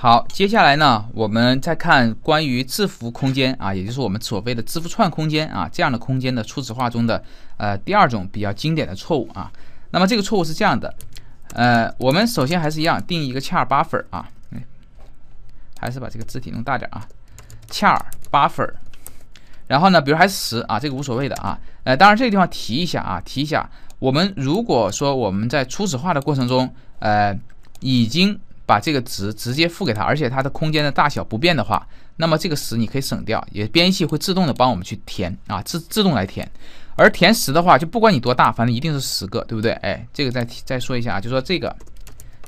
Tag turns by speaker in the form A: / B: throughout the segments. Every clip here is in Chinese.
A: 好，接下来呢，我们再看关于字符空间啊，也就是我们所谓的字符串空间啊，这样的空间的初始化中的呃第二种比较经典的错误啊。那么这个错误是这样的，呃，我们首先还是一样定义一个 char buffer 啊，还是把这个字体弄大点啊，char buffer，然后呢，比如还是十啊，这个无所谓的啊，呃，当然这个地方提一下啊，提一下，我们如果说我们在初始化的过程中，呃，已经把这个值直接付给它，而且它的空间的大小不变的话，那么这个十你可以省掉，也编译器会自动的帮我们去填啊，自自动来填。而填十的话，就不管你多大，反正一定是十个，对不对？哎，这个再再说一下啊，就说这个，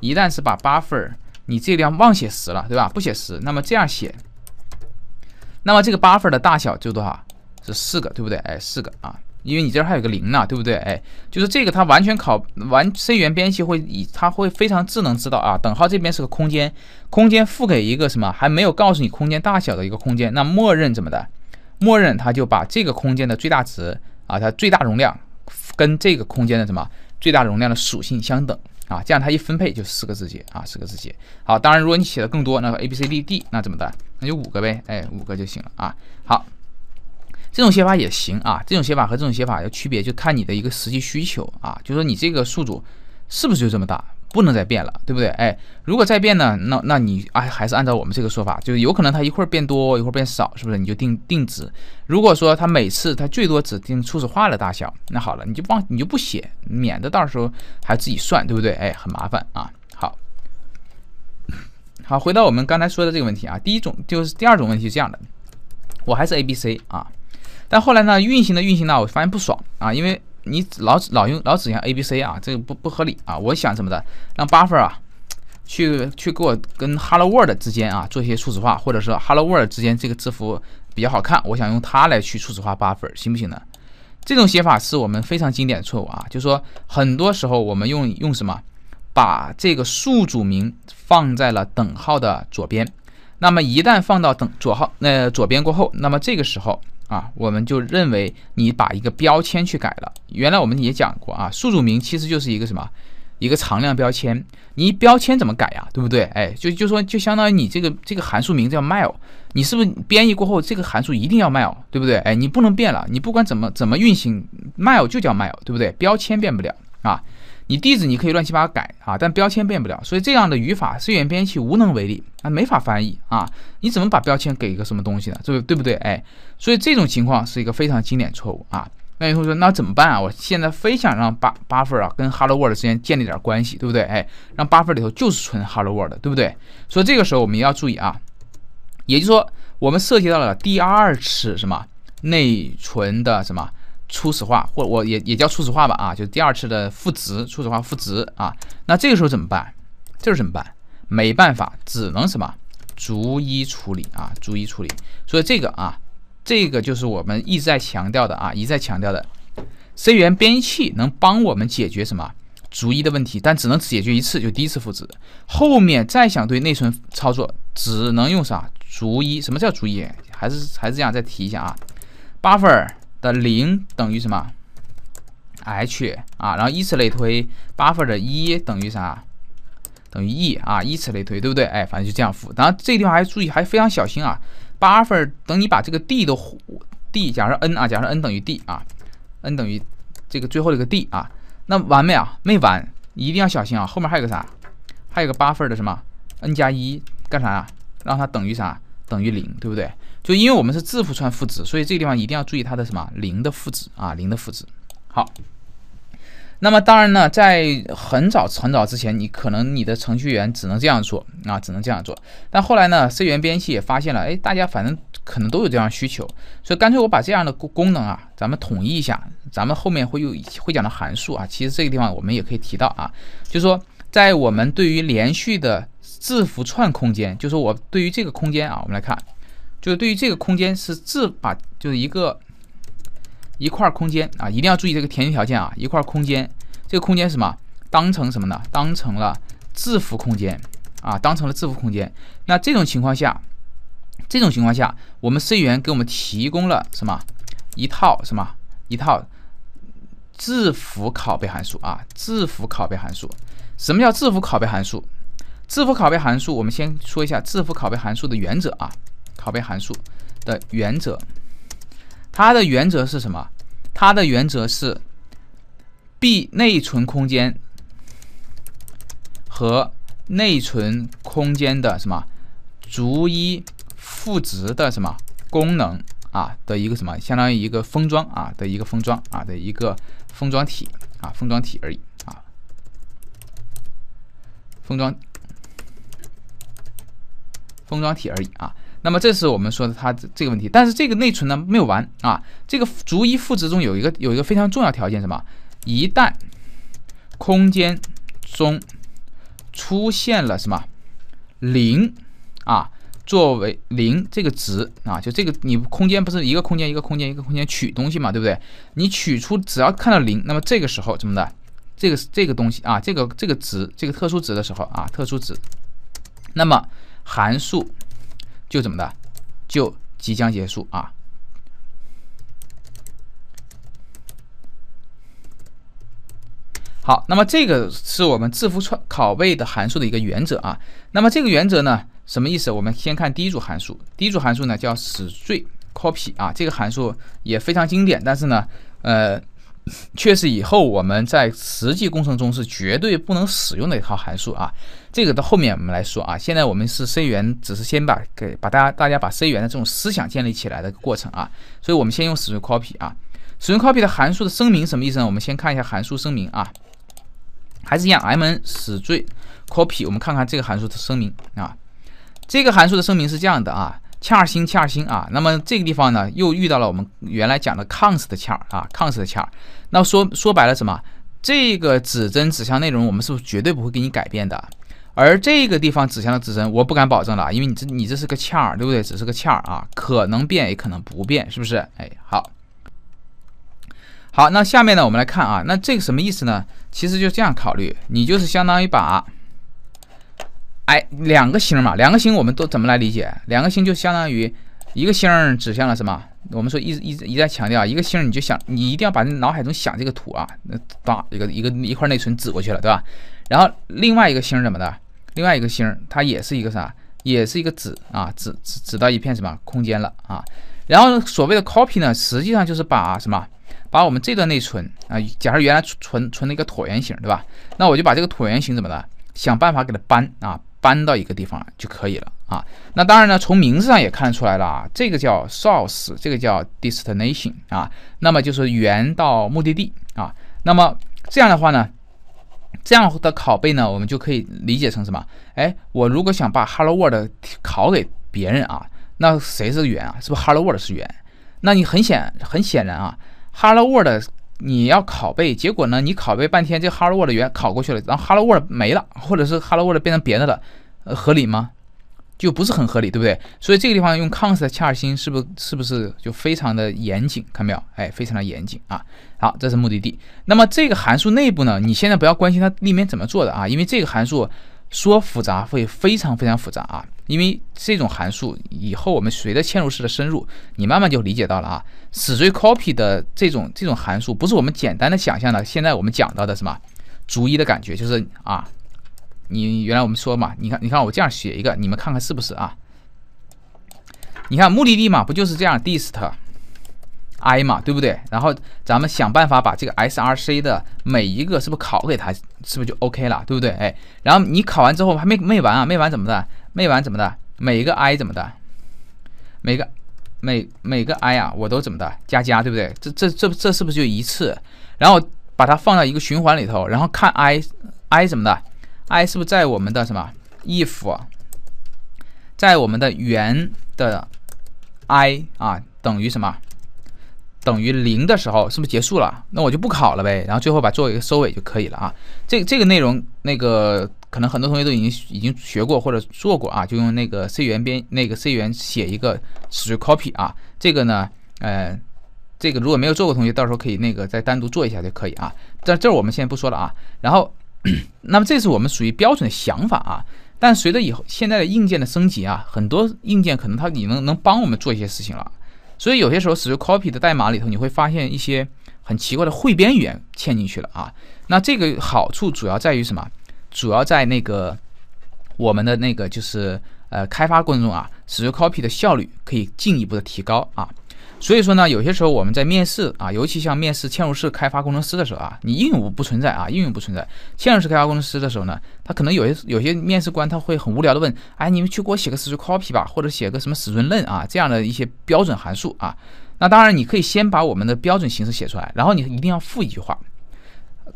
A: 一旦是把八份你这方忘写十了，对吧？不写十，那么这样写，那么这个八份的大小就多少？是四个，对不对？哎，四个啊。因为你这儿还有个零呢，对不对？哎，就是这个，它完全考完 C 语言编辑会以它会非常智能知道啊，等号这边是个空间，空间赋给一个什么还没有告诉你空间大小的一个空间，那默认怎么的？默认它就把这个空间的最大值啊，它最大容量跟这个空间的什么最大容量的属性相等啊，这样它一分配就四个字节啊，四个字节。好，当然如果你写的更多，那 A B C D D 那怎么的？那就五个呗，哎，五个就行了啊。好。这种写法也行啊，这种写法和这种写法的区别，就看你的一个实际需求啊，就说你这个数组是不是就这么大，不能再变了，对不对？哎，如果再变呢，那那你哎还是按照我们这个说法，就是有可能它一会儿变多一会儿变少，是不是？你就定定值。如果说它每次它最多只定初始化的大小，那好了，你就帮你就不写，免得到时候还自己算，对不对？哎，很麻烦啊。好，好，回到我们刚才说的这个问题啊，第一种就是第二种问题是这样的，我还是 A、B、C 啊。但后来呢？运行的运行呢？我发现不爽啊，因为你老老用老指向 A、B、C 啊，这个不不合理啊。我想什么的，让八分啊，去去给我跟 Hello World 之间啊做一些初始化，或者说 Hello World 之间这个字符比较好看，我想用它来去初始化八分，行不行呢？这种写法是我们非常经典的错误啊，就是说很多时候我们用用什么把这个数组名放在了等号的左边，那么一旦放到等左号那左边过后，那么这个时候。啊，我们就认为你把一个标签去改了。原来我们也讲过啊，宿主名其实就是一个什么，一个常量标签。你标签怎么改呀，对不对？哎，就就说就相当于你这个这个函数名叫 mail，你是不是编译过后这个函数一定要 mail，对不对？哎，你不能变了，你不管怎么怎么运行 mail 就叫 mail，对不对？标签变不了啊。你地址你可以乱七八改啊，但标签变不了，所以这样的语法，C 语言编译器无能为力啊，没法翻译啊。你怎么把标签给一个什么东西呢？这个对不对？哎，所以这种情况是一个非常经典错误啊。那有同学说，那怎么办啊？我现在非想让八八分啊跟 Hello World 之间建立点关系，对不对？哎，让八分里头就是纯 Hello World，对不对？所以这个时候我们要注意啊，也就是说，我们涉及到了第二次什么内存的什么。初始化，或我也也叫初始化吧，啊，就是第二次的赋值初始化赋值啊，那这个时候怎么办？这时候怎么办？没办法，只能什么，逐一处理啊，逐一处理。所以这个啊，这个就是我们一直在强调的啊，一再强调的。C 语言编译器能帮我们解决什么逐一的问题，但只能解决一次，就第一次赋值。后面再想对内存操作，只能用啥逐一？什么叫逐一？还是还是这样再提一下啊，八分。的零等于什么？h 啊，然后以此类推，八分的一等于啥？等于 e 啊，以此类推，对不对？哎，反正就这样赋。然后这地方还注意，还非常小心啊。八分等你把这个 d 的 d，假设 n 啊，假设 n 等于 d 啊，n 等于这个最后这个 d 啊，那完没啊？没完，一定要小心啊。后面还有个啥？还有个八分的什么 n 加一干啥呀？让它等于啥？等于零，对不对？就因为我们是字符串赋值，所以这个地方一定要注意它的什么零的赋值啊，零的赋值。好，那么当然呢，在很早很早之前，你可能你的程序员只能这样做啊，只能这样做。但后来呢，C 语言编辑也发现了，哎，大家反正可能都有这样需求，所以干脆我把这样的功功能啊，咱们统一一下。咱们后面会有会讲的函数啊，其实这个地方我们也可以提到啊，就是说在我们对于连续的字符串空间，就是我对于这个空间啊，我们来看。就是对于这个空间是字把，就是一个一块空间啊，一定要注意这个填提条件啊。一块空间，这个空间什么？当成什么呢？当成了字符空间啊，当成了字符空间。那这种情况下，这种情况下，我们 C 语言给我们提供了什么？一套什么？一套字符拷贝函数啊，字符拷贝函数。什么叫字符拷贝函数？字符拷贝函数，我们先说一下字符拷贝函数的原则啊。拷贝函数的原则，它的原则是什么？它的原则是 b 内存空间和内存空间的什么逐一赋值的什么功能啊的一个什么相当于一个封装啊的一个封装啊的一个封装体啊封装体而已啊，封装封装体而已啊。那么这是我们说的它这个问题，但是这个内存呢没有完啊，这个逐一赋值中有一个有一个非常重要条件什么？一旦空间中出现了什么零啊作为零这个值啊，就这个你空间不是一个空间一个空间一个空间取东西嘛，对不对？你取出只要看到零，那么这个时候怎么的？这个这个东西啊，这个这个值这个特殊值的时候啊，特殊值，那么函数。就怎么的，就即将结束啊。好，那么这个是我们字符串拷贝的函数的一个原则啊。那么这个原则呢，什么意思？我们先看第一组函数。第一组函数呢叫 n g copy 啊，这个函数也非常经典，但是呢，呃。确实，以后我们在实际工程中是绝对不能使用的一套函数啊。这个到后面我们来说啊。现在我们是 C 源，只是先把给把大家大家把 C 源的这种思想建立起来的过程啊。所以，我们先用 s t c o p y 啊。s t c o p y 的函数的声明什么意思呢？我们先看一下函数声明啊。还是一样，m n s t c o p y 我们看看这个函数的声明啊。这个函数的声明是这样的啊。恰星，恰星啊，那么这个地方呢，又遇到了我们原来讲的 const 的恰啊，const 的恰那说说白了什么？这个指针指向内容，我们是不是绝对不会给你改变的？而这个地方指向的指针，我不敢保证了，因为你这你这是个恰对不对？只是个恰啊，可能变也可能不变，是不是？哎，好，好，那下面呢，我们来看啊，那这个什么意思呢？其实就这样考虑，你就是相当于把。哎，两个星嘛，两个星我们都怎么来理解？两个星就相当于一个星指向了什么？我们说一一直一再强调，一个星你就想你一定要把这脑海中想这个图啊，那当一个一个一块内存指过去了，对吧？然后另外一个星怎么的？另外一个星它也是一个啥？也是一个指啊，指指指到一片什么空间了啊？然后所谓的 copy 呢，实际上就是把什么？把我们这段内存啊，假设原来存存存了一个椭圆形，对吧？那我就把这个椭圆形怎么的？想办法给它搬啊？搬到一个地方就可以了啊。那当然呢，从名字上也看出来了啊。这个叫 source，这个叫 destination 啊。那么就是源到目的地啊。那么这样的话呢，这样的拷贝呢，我们就可以理解成什么？哎，我如果想把 Hello World 拷给别人啊，那谁是源啊？是不是 Hello World 是源？那你很显很显然啊，Hello World。你要拷贝，结果呢？你拷贝半天，这 hello world 原拷过去了，然后 hello world 没了，或者是 hello world 变成别的了，呃，合理吗？就不是很合理，对不对？所以这个地方用 const 恰尔星是不是不是就非常的严谨？看到没有？哎，非常的严谨啊！好，这是目的地。那么这个函数内部呢？你现在不要关心它里面怎么做的啊，因为这个函数说复杂会非常非常复杂啊。因为这种函数以后我们随着嵌入式的深入，你慢慢就理解到了啊。直锥 copy 的这种这种函数不是我们简单的想象的。现在我们讲到的什么？逐一的感觉就是啊，你原来我们说嘛，你看你看我这样写一个，你们看看是不是啊？你看目的地嘛，不就是这样 dist i 嘛，对不对？然后咱们想办法把这个 src 的每一个是不是拷给他，是不是就 OK 了，对不对？哎，然后你拷完之后还没没完啊，没完怎么的？没完怎么的？每个 i 怎么的？每个每每个 i 啊，我都怎么的加加，对不对？这这这这是不是就一次？然后把它放到一个循环里头，然后看 i i 怎么的？i 是不是在我们的什么 if 在我们的圆的 i 啊等于什么？等于零的时候，是不是结束了？那我就不考了呗。然后最后把做一个收尾就可以了啊。这这个内容，那个可能很多同学都已经已经学过或者做过啊。就用那个 C 言编那个 C 言写一个 str copy 啊。这个呢，呃，这个如果没有做过同学，到时候可以那个再单独做一下就可以啊。但这我们先不说了啊。然后，那么这是我们属于标准的想法啊。但随着以后现在的硬件的升级啊，很多硬件可能它也能能帮我们做一些事情了。所以有些时候使用 copy 的代码里头，你会发现一些很奇怪的汇编语言嵌进去了啊。那这个好处主要在于什么？主要在那个我们的那个就是呃开发过程中啊，使用 copy 的效率可以进一步的提高啊。所以说呢，有些时候我们在面试啊，尤其像面试嵌入式开发工程师的时候啊，你应用不存在啊，应用不存在。嵌入式开发工程师的时候呢，他可能有些有些面试官他会很无聊的问，哎，你们去给我写个 i 符串 copy 吧，或者写个什么 string len 啊，这样的一些标准函数啊。那当然你可以先把我们的标准形式写出来，然后你一定要附一句话，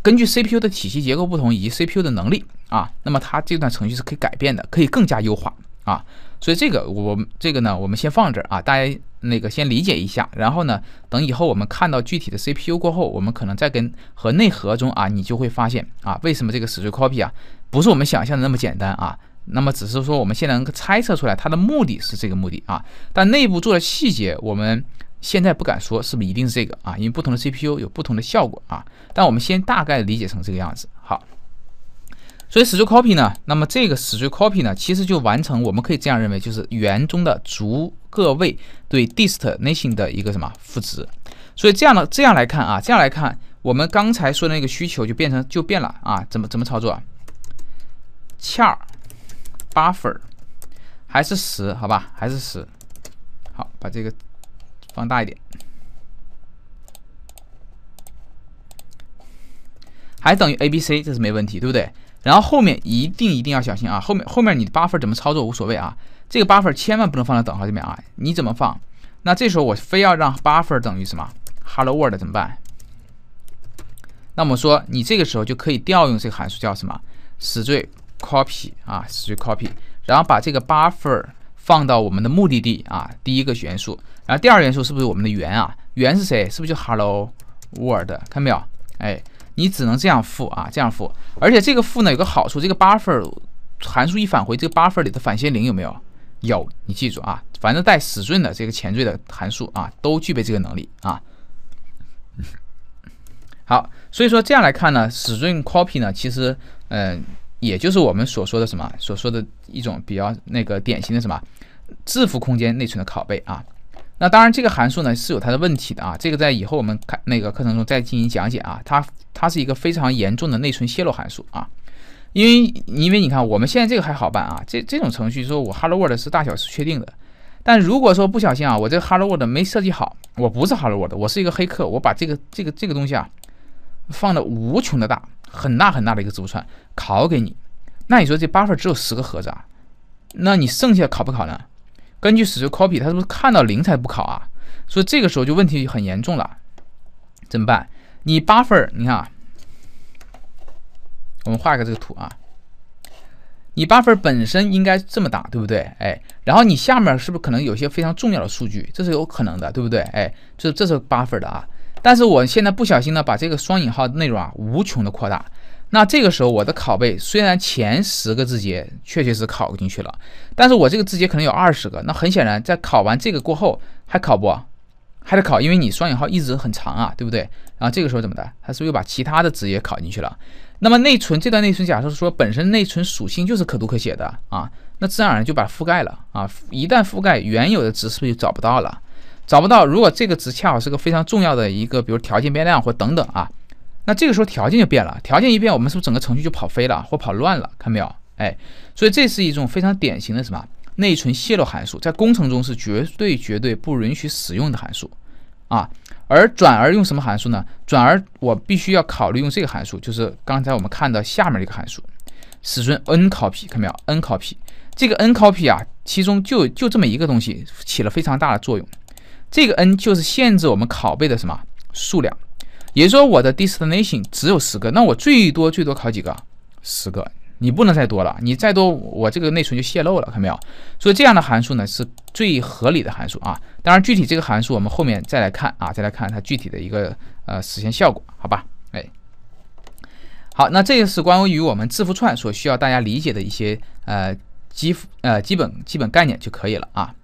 A: 根据 CPU 的体系结构不同以及 CPU 的能力啊，那么它这段程序是可以改变的，可以更加优化啊。所以这个我这个呢，我们先放这儿啊，大家。那个先理解一下，然后呢，等以后我们看到具体的 CPU 过后，我们可能再跟和内核中啊，你就会发现啊，为什么这个 Strict Copy 啊不是我们想象的那么简单啊？那么只是说我们现在能猜测出来它的目的是这个目的啊，但内部做的细节我们现在不敢说是不是一定是这个啊，因为不同的 CPU 有不同的效果啊。但我们先大概理解成这个样子，好。所以，src copy 呢？那么，这个 src copy 呢，其实就完成。我们可以这样认为，就是源中的逐个位对 dest nation 的一个什么赋值。所以，这样呢，这样来看啊，这样来看，我们刚才说的那个需求就变成就变了啊？怎么怎么操作啊？恰儿，buffer 还是十？好吧，还是十。好，把这个放大一点。还等于 a b c，这是没问题，对不对？然后后面一定一定要小心啊！后面后面你的八份怎么操作无所谓啊，这个八份千万不能放在等号这边啊！你怎么放？那这时候我非要让八份等于什么？Hello World 怎么办？那我说你这个时候就可以调用这个函数叫什么？死罪 copy 啊，死罪 copy，然后把这个八份放到我们的目的地啊，第一个元素，然后第二元素是不是我们的源啊？源是谁？是不是就 Hello World？看到没有？哎。你只能这样赋啊，这样赋，而且这个赋呢有个好处，这个八份函数一返回，这个八份里的反斜零有没有？有，你记住啊，反正带 string 的这个前缀的函数啊，都具备这个能力啊。好，所以说这样来看呢，string copy 呢，其实，嗯，也就是我们所说的什么，所说的一种比较那个典型的什么，字符空间内存的拷贝啊。那当然，这个函数呢是有它的问题的啊。这个在以后我们看那个课程中再进行讲解啊。它它是一个非常严重的内存泄露函数啊。因为因为你看我们现在这个还好办啊。这这种程序说我 hello world 是大小是确定的。但如果说不小心啊，我这个 hello world 没设计好，我不是 hello world，我是一个黑客，我把这个这个这个东西啊放了无穷的大，很大很大的一个字符串拷给你。那你说这八份只有十个盒子，啊，那你剩下考不考呢？根据实际 copy，他是不是看到零才不考啊？所以这个时候就问题很严重了，怎么办？你八分儿，你看，我们画一个这个图啊。你八分儿本身应该这么大，对不对？哎，然后你下面是不是可能有些非常重要的数据？这是有可能的，对不对？哎，这这是八分的啊。但是我现在不小心呢，把这个双引号内容啊，无穷的扩大。那这个时候，我的拷贝虽然前十个字节确确实拷进去了，但是我这个字节可能有二十个。那很显然，在拷完这个过后，还拷不？还得拷，因为你双引号一直很长啊，对不对？然后这个时候怎么的？它是不是又把其他的值也拷进去了？那么内存这段内存，假设说本身内存属性就是可读可写的啊，那自然而然就把它覆盖了啊。一旦覆盖，原有的值是不是就找不到了？找不到。如果这个值恰好是个非常重要的一个，比如条件变量或等等啊。那这个时候条件就变了，条件一变，我们是不是整个程序就跑飞了或跑乱了？看到没有？哎，所以这是一种非常典型的什么内存泄漏函数，在工程中是绝对绝对不允许使用的函数啊。而转而用什么函数呢？转而我必须要考虑用这个函数，就是刚才我们看到下面这个函数，尺寸 n copy，看到没有？n copy 这个 n copy 啊，其中就就这么一个东西起了非常大的作用。这个 n 就是限制我们拷贝的什么数量。也就是说，我的 destination 只有十个，那我最多最多考几个？十个，你不能再多了，你再多，我这个内存就泄露了，看到没有？所以这样的函数呢，是最合理的函数啊。当然，具体这个函数我们后面再来看啊，再来看它具体的一个呃实现效果，好吧？哎，好，那这个是关于我们字符串所需要大家理解的一些呃基呃基本基本概念就可以了啊。